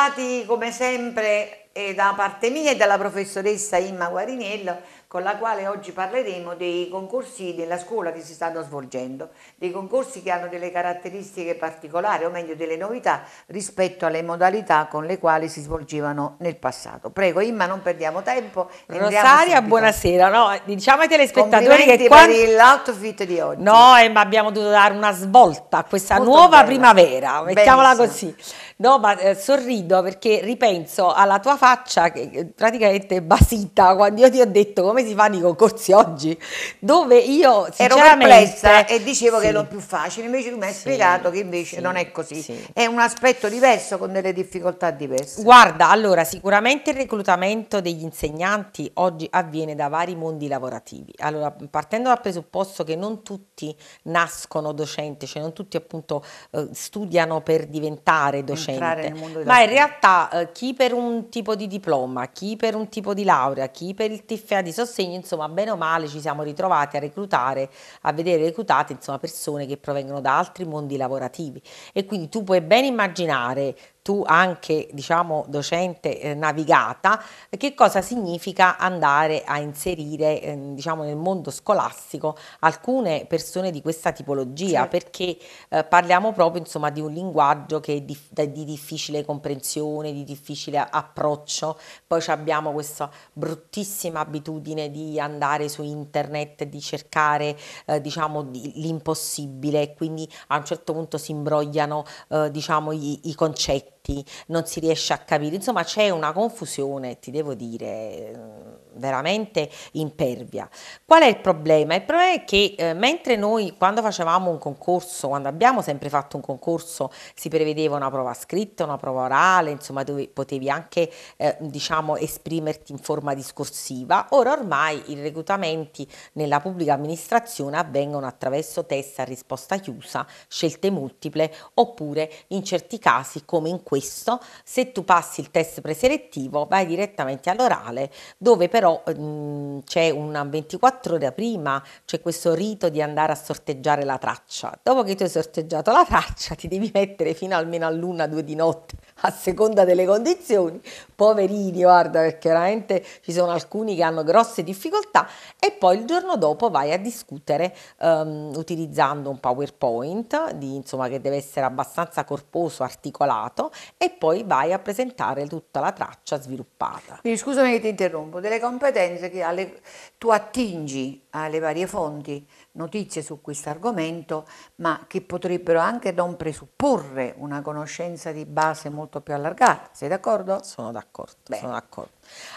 trovati come sempre eh, da parte mia e dalla professoressa Imma Guarinello con la quale oggi parleremo dei concorsi della scuola che si stanno svolgendo, dei concorsi che hanno delle caratteristiche particolari, o meglio delle novità rispetto alle modalità con le quali si svolgevano nel passato. Prego Imma, non perdiamo tempo. Rosaria, buonasera. No, diciamo ai telespettatori che qua... per l'outfit di oggi. No, eh, ma abbiamo dovuto dare una svolta a questa Molto nuova bella. primavera, mettiamola Benissimo. così. No, ma eh, sorrido perché ripenso alla tua faccia che praticamente basita quando io ti ho detto come come si fanno i concorsi oggi, dove io ero perplessa e dicevo sì. che era più facile, invece tu mi hai sì. spiegato che invece sì. non è così, è un aspetto diverso con delle difficoltà diverse. Guarda, allora sicuramente il reclutamento degli insegnanti oggi avviene da vari mondi lavorativi, allora partendo dal presupposto che non tutti nascono docenti, cioè non tutti appunto eh, studiano per diventare docente, ma in realtà eh, chi per un tipo di diploma, chi per un tipo di laurea, chi per il TFA di sostegno, assegno, insomma, bene o male ci siamo ritrovati a reclutare, a vedere reclutate insomma, persone che provengono da altri mondi lavorativi. E quindi tu puoi ben immaginare tu anche diciamo docente eh, navigata, che cosa significa andare a inserire eh, diciamo nel mondo scolastico alcune persone di questa tipologia, sì. perché eh, parliamo proprio insomma di un linguaggio che è di, di difficile comprensione, di difficile approccio, poi abbiamo questa bruttissima abitudine di andare su internet, di cercare eh, diciamo di, l'impossibile, quindi a un certo punto si imbrogliano eh, diciamo i, i concetti concetti, non si riesce a capire, insomma c'è una confusione, ti devo dire, mm, veramente impervia. Qual è il problema? Il problema è che eh, mentre noi quando facevamo un concorso, quando abbiamo sempre fatto un concorso, si prevedeva una prova scritta, una prova orale, insomma dove potevi anche eh, diciamo esprimerti in forma discorsiva, ora ormai i reclutamenti nella pubblica amministrazione avvengono attraverso test a risposta chiusa, scelte multiple oppure in certi casi come in questo, se tu passi il test preselettivo vai direttamente all'orale, dove però mh, mm, c'è una 24 ore prima, c'è questo rito di andare a sorteggiare la traccia. Dopo che tu hai sorteggiato la traccia ti devi mettere fino almeno all'una, due di notte a seconda delle condizioni, poverini, guarda, perché veramente ci sono alcuni che hanno grosse difficoltà e poi il giorno dopo vai a discutere um, utilizzando un PowerPoint, di, insomma, che deve essere abbastanza corposo, articolato e poi vai a presentare tutta la traccia sviluppata. Quindi scusami che ti interrompo, delle competenze che tu attingi alle varie fonti notizie su questo argomento, ma che potrebbero anche non presupporre una conoscenza di base molto più allargata. Sei d'accordo? Sono d'accordo, sono d'accordo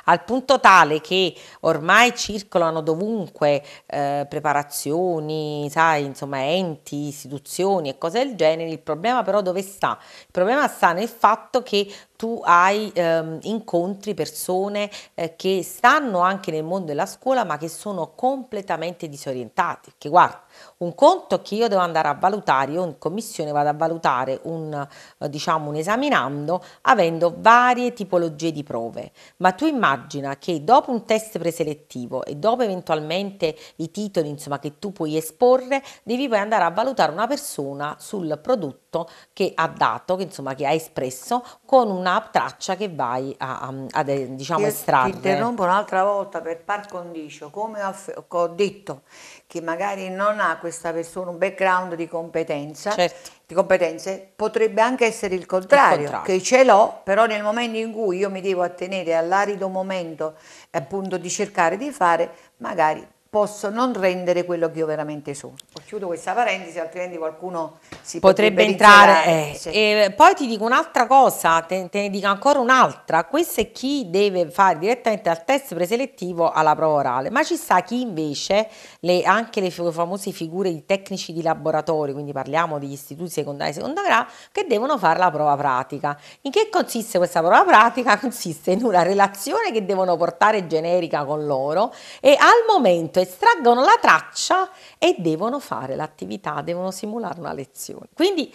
al punto tale che ormai circolano dovunque eh, preparazioni, sai, insomma, enti, istituzioni e cose del genere. Il problema però dove sta? Il problema sta nel fatto che tu hai ehm, incontri persone eh, che stanno anche nel mondo della scuola ma che sono completamente disorientati, che guarda, un conto che io devo andare a valutare, io in commissione vado a valutare un, eh, diciamo, un esaminando avendo varie tipologie di prove, ma tu immagina che dopo un test preselettivo e dopo eventualmente i titoli insomma, che tu puoi esporre, devi poi andare a valutare una persona sul prodotto che ha dato, che, insomma, che ha espresso con una traccia che vai a, a, a eh, diciamo, estrarre. Ti interrompo un'altra volta per par condicio, come ho detto che magari non ha questa persona un background di competenza, certo. di competenze, potrebbe anche essere il contrario, il contrario, che ce l'ho, però nel momento in cui io mi devo attenere all'arido momento appunto di cercare di fare, magari posso non rendere quello che io veramente sono. chiudo questa parentesi, altrimenti qualcuno si potrebbe, potrebbe entrare. Eh. Sì. E poi ti dico un'altra cosa, te, te, ne dico ancora un'altra. Questo è chi deve fare direttamente al test preselettivo alla prova orale, ma ci sta chi invece le, anche le famose figure di tecnici di laboratorio, quindi parliamo degli istituti secondari e seconda grado, che devono fare la prova pratica. In che consiste questa prova pratica? Consiste in una relazione che devono portare generica con loro e al momento estraggono la traccia e devono fare l'attività, devono simulare una lezione. Quindi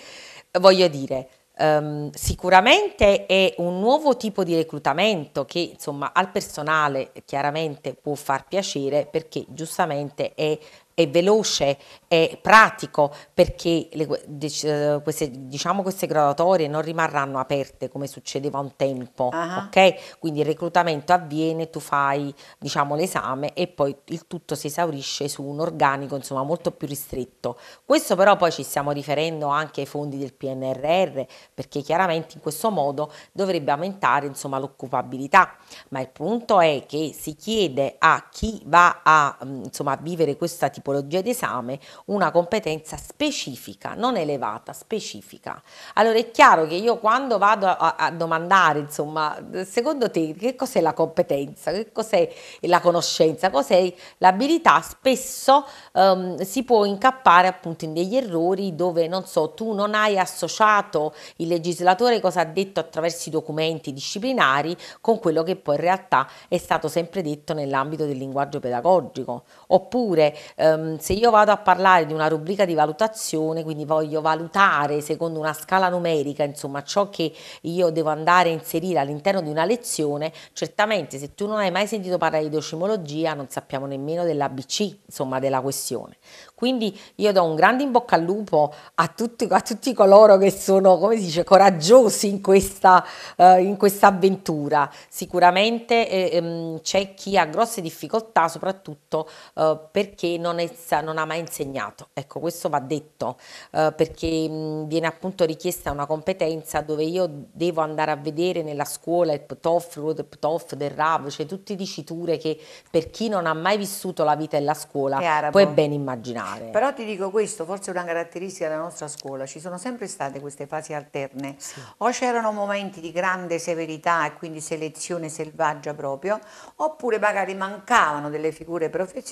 eh, voglio dire, Um, sicuramente è un nuovo tipo di reclutamento che insomma al personale chiaramente può far piacere perché giustamente è è veloce, è pratico perché le, eh, queste, diciamo queste graduatorie non rimarranno aperte come succedeva un tempo, uh ah. -huh. ok? Quindi il reclutamento avviene, tu fai diciamo, l'esame e poi il tutto si esaurisce su un organico insomma molto più ristretto. Questo però poi ci stiamo riferendo anche ai fondi del PNRR perché chiaramente in questo modo dovrebbe aumentare insomma l'occupabilità, ma il punto è che si chiede a chi va a mm, insomma a vivere questa tipologia tipologia di esame una competenza specifica, non elevata, specifica. Allora è chiaro che io quando vado a, a domandare, insomma, secondo te che cos'è la competenza, che cos'è la conoscenza, cos'è l'abilità, spesso ehm, si può incappare appunto in degli errori dove, non so, tu non hai associato il legislatore cosa ha detto attraverso i documenti disciplinari con quello che poi in realtà è stato sempre detto nell'ambito del linguaggio pedagogico. Oppure ehm, Ehm, se io vado a parlare di una rubrica di valutazione, quindi voglio valutare secondo una scala numerica, insomma, ciò che io devo andare a inserire all'interno di una lezione, certamente se tu non hai mai sentito parlare di docimologia non sappiamo nemmeno dell'ABC, insomma, della questione. Quindi io do un grande in bocca al lupo a tutti, a tutti coloro che sono, come si dice, coraggiosi in questa, eh, in questa avventura. Sicuramente eh, ehm, c'è chi ha grosse difficoltà, soprattutto eh, perché non non, è, non ha mai insegnato. Ecco, questo va detto eh, perché mh, viene appunto richiesta una competenza dove io devo andare a vedere nella scuola il PTOF, il PTOF del RAV, cioè tutte diciture che per chi non ha mai vissuto la vita della scuola puoi ben immaginare. Però ti dico questo, forse è una caratteristica della nostra scuola, ci sono sempre state queste fasi alterne. Sì. O c'erano momenti di grande severità e quindi selezione selvaggia proprio, oppure magari mancavano delle figure professionali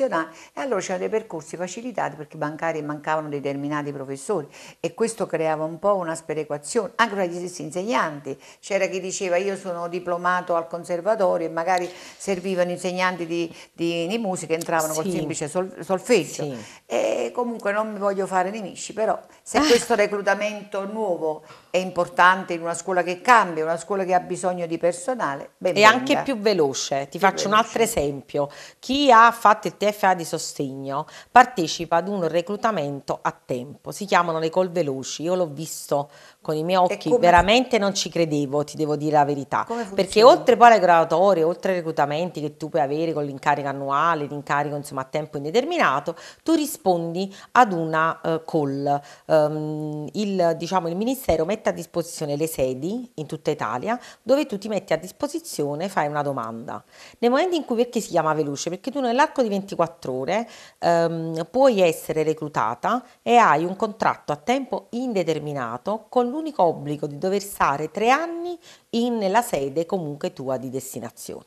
e allora c'erano dei percorsi facilitati perché bancari mancavano determinati professori e questo creava un po' una sperequazione anche tra gli stessi insegnanti. C'era chi diceva io sono diplomato al conservatorio e magari servivano insegnanti di, di, di musica entravano sì. col semplice sol, solfeggio. Sì. E comunque non mi voglio fare nemici, però se questo reclutamento nuovo è importante in una scuola che cambia, una scuola che ha bisogno di personale. Ben e venga. anche più veloce, ti più faccio veloce. un altro esempio, chi ha fatto il TFA di sostegno partecipa ad un reclutamento a tempo, si chiamano le call veloci, io l'ho visto con i miei occhi, come... veramente non ci credevo, ti devo dire la verità. Perché oltre poi alle graduatorie, oltre ai reclutamenti che tu puoi avere con l'incarico annuale, l'incarico insomma a tempo indeterminato, tu rispondi ad una uh, call. Um, il, diciamo, il Ministero mette a disposizione le sedi in tutta Italia dove tu ti metti a disposizione, fai una domanda. Nel momento in cui perché si chiama veloce? Perché tu nell'arco di 24 ore um, puoi essere reclutata e hai un contratto a tempo indeterminato con l'unico obbligo di dover stare tre anni nella sede comunque tua di destinazione.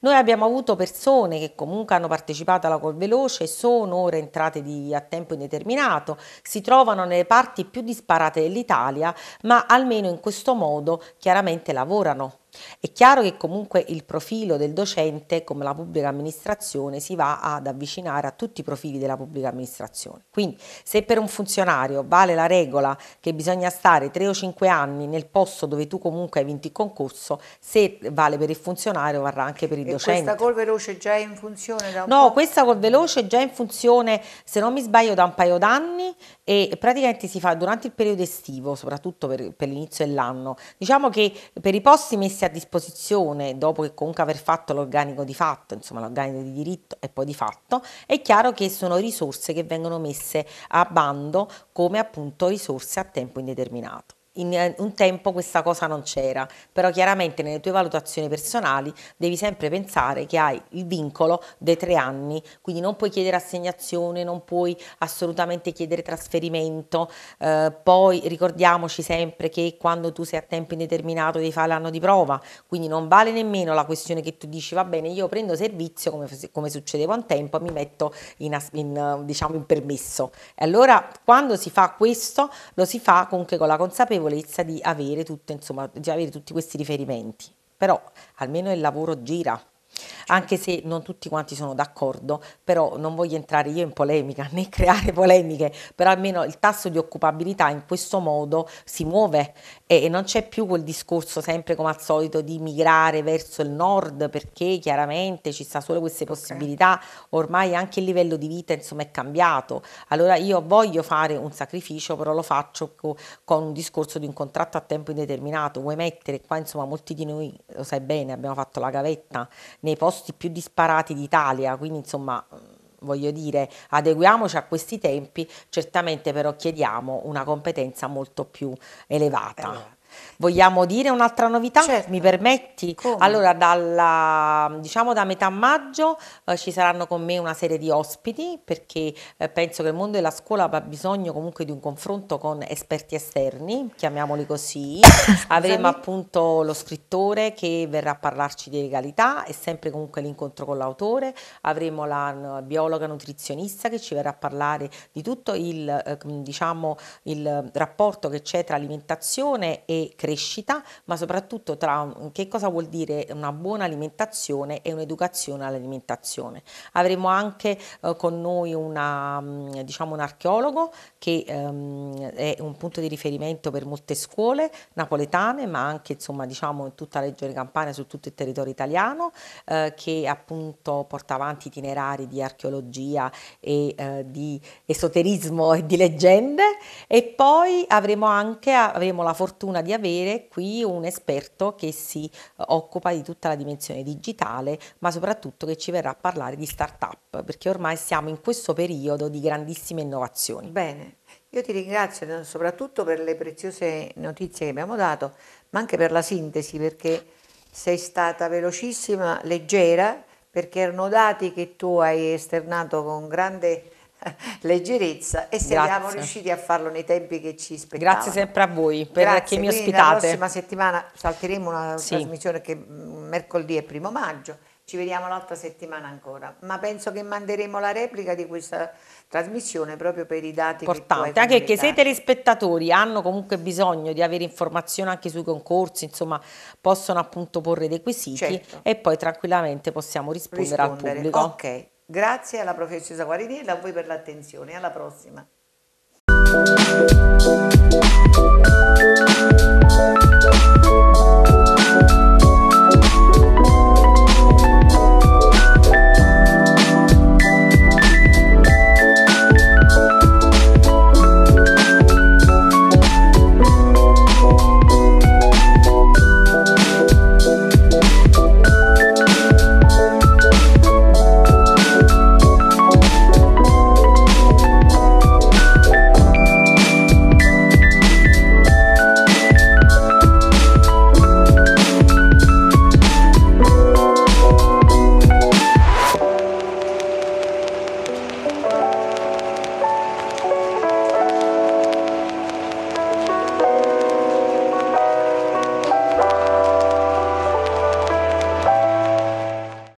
Noi abbiamo avuto persone che comunque hanno partecipato alla Col Veloce, sono ora entrate di, a tempo indeterminato, si trovano nelle parti più disparate dell'Italia, ma almeno in questo modo chiaramente lavorano è chiaro che comunque il profilo del docente, come la pubblica amministrazione, si va ad avvicinare a tutti i profili della pubblica amministrazione. Quindi se per un funzionario vale la regola che bisogna stare 3 o 5 anni nel posto dove tu comunque hai vinto il concorso, se vale per il funzionario varrà anche per il e docente. questa col veloce già in funzione da un No, po'? questa col veloce è già in funzione, se non mi sbaglio, da un paio d'anni e praticamente si fa durante il periodo estivo, soprattutto per, per l'inizio dell'anno. Diciamo che per i posti messi messi a disposizione dopo che comunque aver fatto l'organico di fatto, insomma l'organico di diritto e poi di fatto, è chiaro che sono risorse che vengono messe a bando come appunto risorse a tempo indeterminato in eh, un tempo questa cosa non c'era, però chiaramente nelle tue valutazioni personali devi sempre pensare che hai il vincolo dei tre anni, quindi non puoi chiedere assegnazione, non puoi assolutamente chiedere trasferimento, eh, poi ricordiamoci sempre che quando tu sei a tempo indeterminato devi fare l'anno di prova, quindi non vale nemmeno la questione che tu dici va bene io prendo servizio come, come succedeva un tempo e mi metto in, in, diciamo, in permesso. E allora quando si fa questo lo si fa comunque con la consapevolezza consapevolezza di avere, tutto, insomma, di avere tutti questi riferimenti, però almeno il lavoro gira, anche se non tutti quanti sono d'accordo, però non voglio entrare io in polemica né creare polemiche, però almeno il tasso di occupabilità in questo modo si muove e, non c'è più quel discorso sempre come al solito di migrare verso il nord perché chiaramente ci sta solo queste possibilità, ormai anche il livello di vita insomma è cambiato, allora io voglio fare un sacrificio però lo faccio con un discorso di un contratto a tempo indeterminato, vuoi mettere qua insomma molti di noi lo sai bene abbiamo fatto la gavetta nei posti più disparati d'Italia, quindi insomma voglio dire, adeguiamoci a questi tempi, certamente però chiediamo una competenza molto più elevata. Eh, Vogliamo dire un'altra novità? Certo. Mi permetti? Come? Allora, dalla, diciamo da metà maggio eh, ci saranno con me una serie di ospiti perché eh, penso che il mondo della scuola abbia bisogno comunque di un confronto con esperti esterni, chiamiamoli così. Avremo appunto lo scrittore che verrà a parlarci di legalità e sempre comunque l'incontro con l'autore. Avremo la biologa nutrizionista che ci verrà a parlare di tutto il, eh, diciamo, il rapporto che c'è tra alimentazione e crescita, ma soprattutto tra che cosa vuol dire una buona alimentazione e un'educazione all'alimentazione. Avremo anche eh, con noi una, mm, diciamo un archeologo che ehm, è un punto di riferimento per molte scuole napoletane, ma anche insomma, diciamo, in tutta la regione campana, su tutto il territorio italiano, eh, che appunto porta avanti itinerari di archeologia e eh, di esoterismo e di leggende. E poi avremo anche avremo la fortuna di di avere qui un esperto che si eh, occupa di tutta la dimensione digitale, ma soprattutto che ci verrà a parlare di start-up, perché ormai siamo in questo periodo di grandissime innovazioni. Bene. Io ti ringrazio soprattutto per le preziose notizie che abbiamo dato, ma anche per la sintesi, perché sei stata velocissima, leggera, perché erano dati che tu hai esternato con grande leggerezza e se siamo riusciti a farlo nei tempi che ci aspettavano. Grazie sempre a voi per Grazie, che mi ospitate. La prossima settimana salteremo una sì. trasmissione che mm, mercoledì è primo maggio, ci vediamo l'altra settimana ancora, ma penso che manderemo la replica di questa trasmissione proprio per i dati importanti, anche che se i telespettatori hanno comunque bisogno di avere informazioni anche sui concorsi, insomma, possono appunto porre dei quesiti certo. e poi tranquillamente possiamo rispondere, rispondere. al pubblico. Ok. Grazie alla professoressa Guarini e a voi per l'attenzione. Alla prossima.